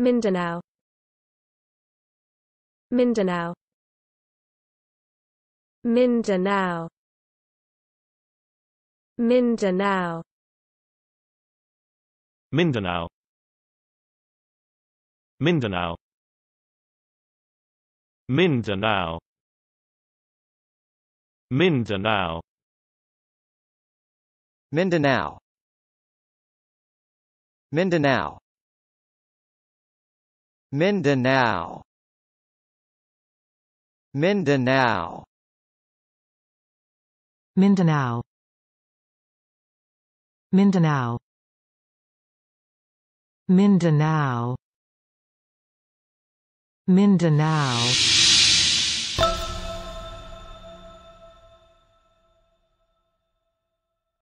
Mindanao Mindanao Mindanao Mindanao Mindanao Mindanao Mindanao Mindanao Mindanao Mindanao Mindanao Mindanao Mindanao Mindanao Mindanao Mindanao